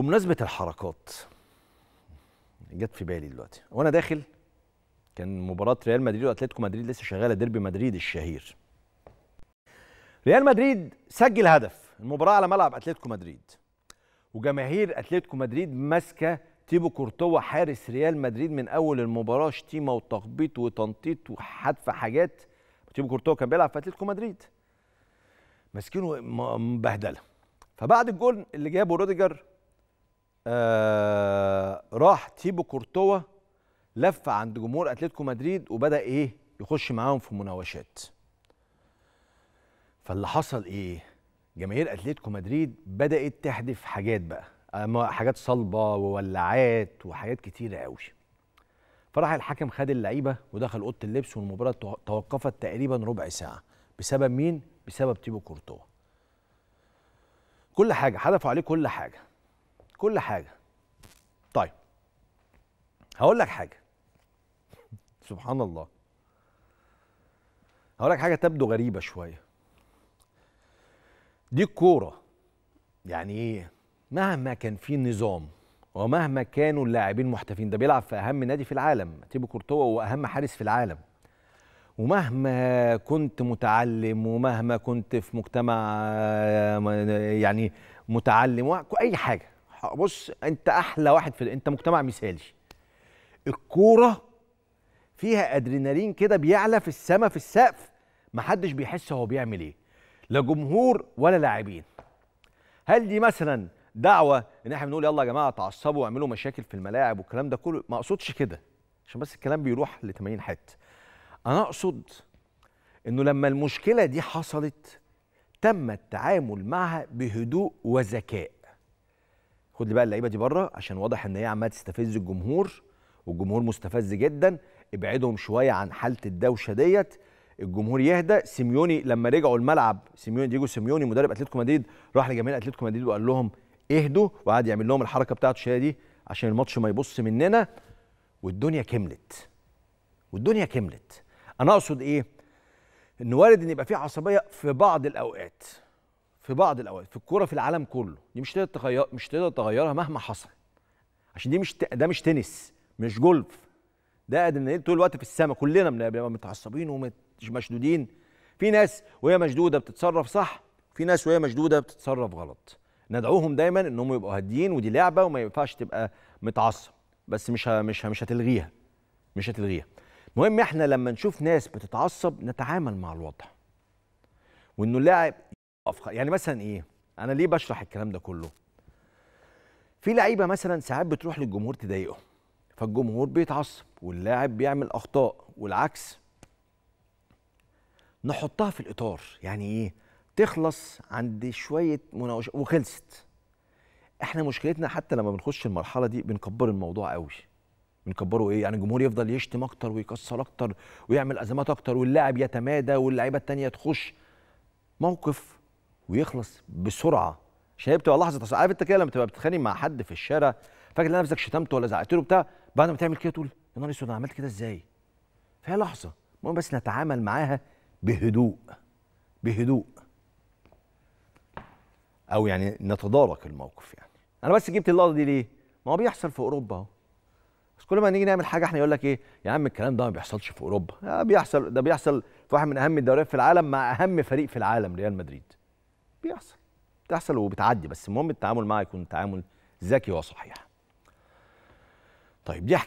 بمناسبة الحركات جت في بالي دلوقتي وانا داخل كان مباراة ريال مدريد واتلتيكو مدريد لسه شغالة ديربي مدريد الشهير ريال مدريد سجل هدف المباراة على ملعب اتلتيكو مدريد وجماهير اتلتيكو مدريد ماسكة تيبو كورتوا حارس ريال مدريد من اول المباراة شتيمة وتخبيط وتنطيط وحدف حاجات تيبو كورتوا كان بيلعب في اتلتيكو مدريد ماسكينه مبهدلة فبعد الجول اللي جابه روديجر آه راح تيبو كورتوا لف عند جمهور اتلتيكو مدريد وبدا ايه يخش معاهم في مناوشات فاللي حصل ايه جماهير اتلتيكو مدريد بدات تحدف حاجات بقى حاجات صلبه وولعات وحاجات كتيره قوي فراح الحكم خد اللعيبه ودخل اوضه اللبس والمباراه توقفت تقريبا ربع ساعه بسبب مين بسبب تيبو كورتوا كل حاجه حدفوا عليه كل حاجه كل حاجه طيب هقول لك حاجه سبحان الله هقول لك حاجه تبدو غريبه شويه دي الكوره يعني ايه مهما كان في نظام ومهما كانوا اللاعبين محتفين ده بيلعب في اهم نادي في العالم تيبو كورتوا واهم حارس في العالم ومهما كنت متعلم ومهما كنت في مجتمع آه، يعني متعلم اي حاجه بص انت احلى واحد في انت مجتمع مثالي الكوره فيها ادرينالين كده بيعلى في السما في السقف محدش بيحس هو بيعمل ايه لا جمهور ولا لاعبين هل دي مثلا دعوه ان احنا بنقول يلا يا جماعه تعصبوا واعملوا مشاكل في الملاعب والكلام ده كله ما اقصدش كده عشان بس الكلام بيروح ل 80 حته انا اقصد انه لما المشكله دي حصلت تم التعامل معها بهدوء وذكاء خد لي بقى اللعيبه دي بره عشان واضح ان هي عماله تستفز الجمهور والجمهور مستفز جدا ابعدهم شويه عن حاله الدوشه ديت الجمهور يهدى سيميوني لما رجعوا الملعب سيميوني ديجو سيميوني مدرب اتلتيكو مدريد راح لجماهير اتلتيكو مدريد وقال لهم اهدوا وقعد يعمل لهم الحركه بتاعته شويه دي عشان الماتش ما يبص مننا والدنيا كملت والدنيا كملت انا اقصد ايه ان وارد ان يبقى في عصبيه في بعض الاوقات في بعض الاوقات في الكوره في العالم كله دي مش تقدر تغير مش تقدر تغيرها مهما حصل عشان دي مش ت... ده مش تنس مش جولف ده ادرينالين طول الوقت في السماء كلنا بنبقى متعصبين ومشدودين في ناس وهي مشدوده بتتصرف صح في ناس وهي مشدوده بتتصرف غلط ندعوهم دايما انهم يبقوا هاديين ودي لعبه وما ينفعش تبقى متعصب بس مش ه... مش ه... مش هتلغيها مش هتلغيها المهم احنا لما نشوف ناس بتتعصب نتعامل مع الوضع وانه اللاعب افخر يعني مثلا ايه انا ليه بشرح الكلام ده كله في لعيبه مثلا ساعات بتروح للجمهور تضايقهم فالجمهور بيتعصب واللاعب بيعمل اخطاء والعكس نحطها في الاطار يعني ايه تخلص عند شويه مناوشات وخلصت احنا مشكلتنا حتى لما بنخش المرحله دي بنكبر الموضوع قوي بنكبره ايه يعني الجمهور يفضل يشتم اكتر ويكسر اكتر ويعمل ازمات اكتر واللاعب يتمادى واللعيبه التانية تخش موقف ويخلص بسرعه عشان هي بتبقى لحظه عارف انت كده لما تبقى بتتخانق مع حد في الشارع فاكر نفسك شتمته ولا زعقت له بتاع بعد ما تعمل كده تقول يا نهار اسود انا عملت كده ازاي؟ فهي لحظه المهم بس نتعامل معاها بهدوء بهدوء او يعني نتدارك الموقف يعني انا بس جبت اللقطه دي ليه؟ ما هو بيحصل في اوروبا اهو بس كل ما نيجي نعمل حاجه احنا يقول لك ايه يا عم الكلام ده ما بيحصلش في اوروبا آه، بيحصل ده بيحصل في واحد من اهم الدوريات في العالم مع اهم فريق في العالم ريال مدريد بيحصل بتحصل وبتعدي بس المهم التعامل معها يكون تعامل ذكي وصحيح طيب دي